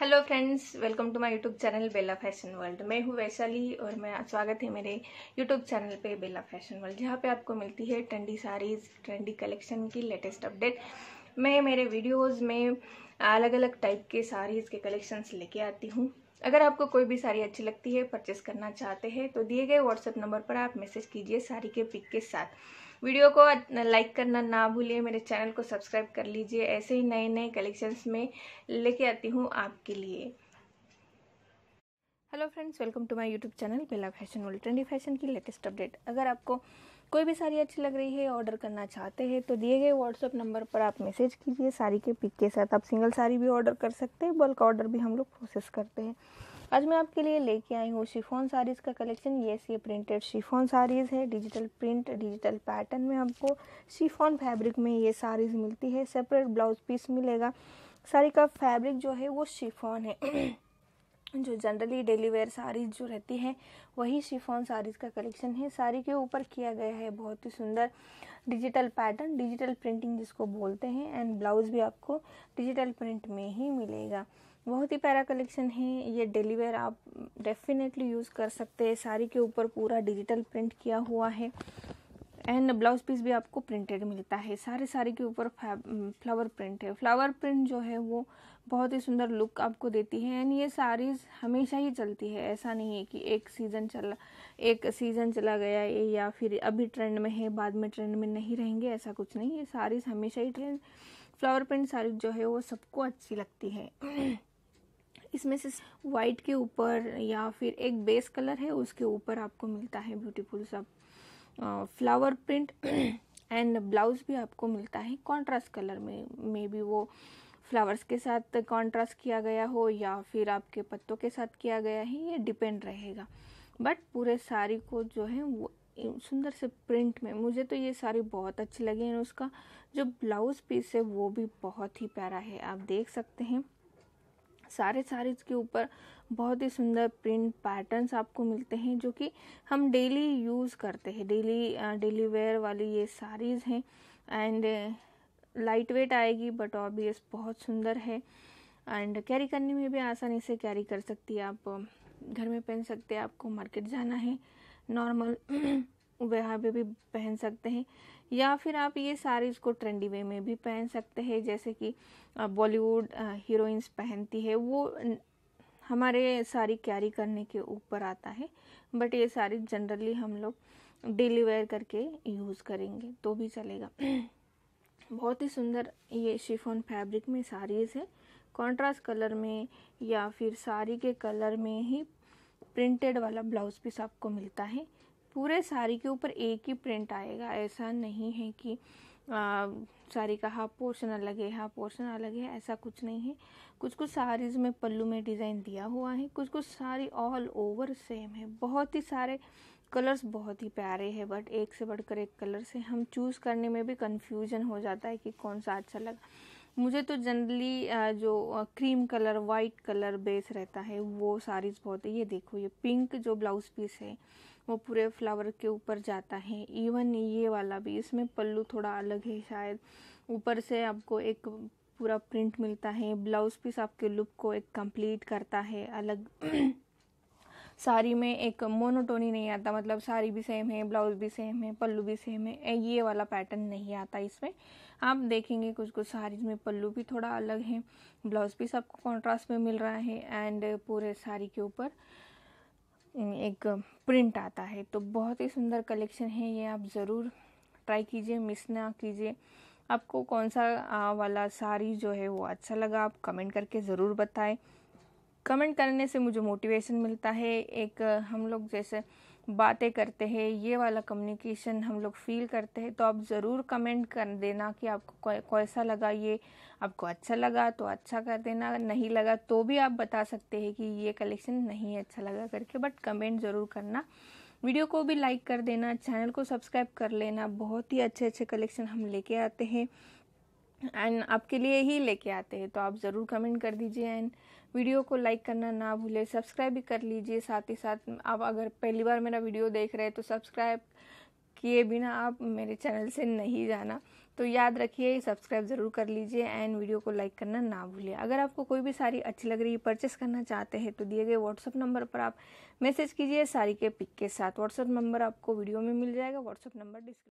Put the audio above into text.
hello friends welcome to my YouTube channel Bela fashion world मैं हूँ वैशाली और मैं स्वागत है मेरे यूट्यूब चैनल पे बेला फैशन वर्ल्ड जहाँ पे आपको मिलती है ट्रेंडी साड़ीज़ ट्रेंडी कलेक्शन की लेटेस्ट अपडेट मैं मेरे वीडियोस में अलग अलग टाइप के साड़ीज़ के कलेक्शंस लेके आती हूँ अगर आपको कोई भी साड़ी अच्छी लगती है परचेस करना चाहते हैं तो दिए गए व्हाट्सएप नंबर पर आप मैसेज कीजिए साड़ी के पिक के साथ वीडियो को लाइक करना ना भूलिए मेरे चैनल को सब्सक्राइब कर लीजिए ऐसे ही नए नए कलेक्शंस में लेके आती हूँ आपके लिए hello friends welcome to my YouTube channel Bela fashion world trendy fashion की लेटेस्ट अपडेट अगर आपको कोई भी साड़ी अच्छी लग रही है ऑर्डर करना चाहते हैं तो दिए गए व्हाट्सअप नंबर पर आप मैसेज कीजिए साड़ी के पिक के साथ आप सिंगल साड़ी भी ऑर्डर कर सकते हैं बल्क ऑर्डर भी हम लोग प्रोसेस करते हैं आज मैं आपके लिए लेके आई हूँ शिफोन साड़ीज़ का कलेक्शन ये ये प्रिंटेड शिफोन साड़ीज़ है डिजिटल प्रिंट डिजिटल पैटर्न में हमको शिफॉन फैब्रिक में ये साड़ीज़ मिलती है सेपरेट ब्लाउज पीस मिलेगा साड़ी का फैब्रिक जो है वो शिफॉन है जो जनरली डेली वेयर साड़ीज जो रहती हैं वही शिफॉन साड़ीज़ का कलेक्शन है साड़ी के ऊपर किया गया है बहुत ही सुंदर डिजिटल पैटर्न डिजिटल प्रिंटिंग जिसको बोलते हैं एंड ब्लाउज़ भी आपको डिजिटल प्रिंट में ही मिलेगा बहुत ही प्यारा कलेक्शन है ये डेली वेयर आप डेफिनेटली यूज़ कर सकते हैं साड़ी के ऊपर पूरा डिजिटल प्रिंट किया हुआ है एंड ब्लाउज पीस भी आपको प्रिंटेड मिलता है सारे सारे के ऊपर फ्लावर प्रिंट है फ्लावर प्रिंट जो है वो बहुत ही सुंदर लुक आपको देती है एंड ये सारीज़ हमेशा ही चलती है ऐसा नहीं है कि एक सीज़न चला एक सीज़न चला गया है या फिर अभी ट्रेंड में है बाद में ट्रेंड में नहीं रहेंगे ऐसा कुछ नहीं ये सारीज़ हमेशा ही ट्रेंड फ्लावर प्रिंट सारी जो है वो सबको अच्छी लगती है इसमें से वाइट के ऊपर या फिर एक बेस कलर है उसके ऊपर आपको मिलता है ब्यूटीफुल सब फ्लावर प्रिंट एंड ब्लाउज भी आपको मिलता है कॉन्ट्रास्ट कलर में मे बी वो फ्लावर्स के साथ कॉन्ट्रास्ट किया गया हो या फिर आपके पत्तों के साथ किया गया है ये डिपेंड रहेगा बट पूरे साड़ी को जो है वो सुंदर से प्रिंट में मुझे तो ये साड़ी बहुत अच्छी लगी है उसका जो ब्लाउज पीस है वो भी बहुत ही प्यारा है आप देख सकते हैं सारे साड़ीज के ऊपर बहुत ही सुंदर प्रिंट पैटर्न्स आपको मिलते हैं जो कि हम डेली यूज़ करते हैं डेली डेली वेयर वाली ये साड़ीज़ हैं एंड लाइट वेट आएगी बट ऑबियस बहुत सुंदर है एंड कैरी करने में भी आसानी से कैरी कर सकती है आप घर में पहन सकते हैं आपको मार्केट जाना है नॉर्मल वह भी, भी पहन सकते हैं या फिर आप ये सारी इसको ट्रेंडी वे में भी पहन सकते हैं जैसे कि बॉलीवुड हीरोइंस पहनती है वो हमारे साड़ी कैरी करने के ऊपर आता है बट ये साड़ी जनरली हम लोग डेली वेयर करके यूज़ करेंगे तो भी चलेगा बहुत ही सुंदर ये शिफोन फैब्रिक में साड़ीज़ है कॉन्ट्रास्ट कलर में या फिर साड़ी के कलर में ही प्रिंटेड वाला ब्लाउज पीस आपको मिलता है पूरे साड़ी के ऊपर एक ही प्रिंट आएगा ऐसा नहीं है कि साड़ी का हाफ पोर्शन अलग है हाफ पोर्शन अलग है ऐसा कुछ नहीं है कुछ कुछ साड़ीज़ में पल्लू में डिज़ाइन दिया हुआ है कुछ कुछ साड़ी ऑल ओवर सेम है बहुत ही सारे कलर्स बहुत ही प्यारे हैं बट एक से बढ़कर एक कलर से हम चूज़ करने में भी कन्फ्यूज़न हो जाता है कि कौन सा अच्छा लगा मुझे तो जनरली जो cream colour white colour base रहता है वो साड़ीज़ बहुत है ये देखो ये पिंक जो ब्लाउज़ पीस है वो पूरे फ्लावर के ऊपर जाता है इवन ये वाला भी इसमें पल्लू थोड़ा अलग है शायद ऊपर से आपको एक पूरा प्रिंट मिलता है ब्लाउज़ पीस आपके लुक को एक कंप्लीट करता है अलग साड़ी में एक मोनोटोनी नहीं आता मतलब साड़ी भी सेम है ब्लाउज भी सेम है पल्लू भी सेम है ये वाला पैटर्न नहीं आता इसमें आप देखेंगे कुछ कुछ साड़ी में पल्लू भी थोड़ा अलग है ब्लाउज भी सबको कॉन्ट्रास्ट में मिल रहा है एंड पूरे साड़ी के ऊपर एक प्रिंट आता है तो बहुत ही सुंदर कलेक्शन है ये आप ज़रूर ट्राई कीजिए मिस ना कीजिए आपको कौन सा वाला साड़ी जो है वो अच्छा लगा आप कमेंट करके ज़रूर बताएं कमेंट करने से मुझे मोटिवेशन मिलता है एक हम लोग जैसे बातें करते हैं ये वाला कम्युनिकेशन हम लोग फील करते हैं तो आप ज़रूर कमेंट कर देना कि आपको कैसा लगा ये आपको अच्छा लगा तो अच्छा कर देना नहीं लगा तो भी आप बता सकते हैं कि ये कलेक्शन नहीं अच्छा लगा करके बट कमेंट ज़रूर करना वीडियो को भी लाइक कर देना चैनल को सब्सक्राइब कर लेना बहुत ही अच्छे अच्छे कलेक्शन हम लेके आते हैं एंड आपके लिए ही लेके आते हैं तो आप ज़रूर कमेंट कर दीजिए एंड वीडियो को लाइक करना ना भूले सब्सक्राइब भी कर लीजिए साथ ही साथ आप अगर पहली बार मेरा वीडियो देख रहे हैं तो सब्सक्राइब किए बिना आप मेरे चैनल से नहीं जाना तो याद रखिए सब्सक्राइब ज़रूर कर लीजिए एंड वीडियो को लाइक करना ना भूलिए अगर आपको कोई भी साड़ी अच्छी लग रही है परचेस करना चाहते हैं तो दिए गए व्हाट्सअप नंबर पर आप मैसेज कीजिए साड़ी के पिक के साथ व्हाट्सअप नंबर आपको वीडियो में मिल जाएगा व्हाट्सअप नंबर डिस्क्रिप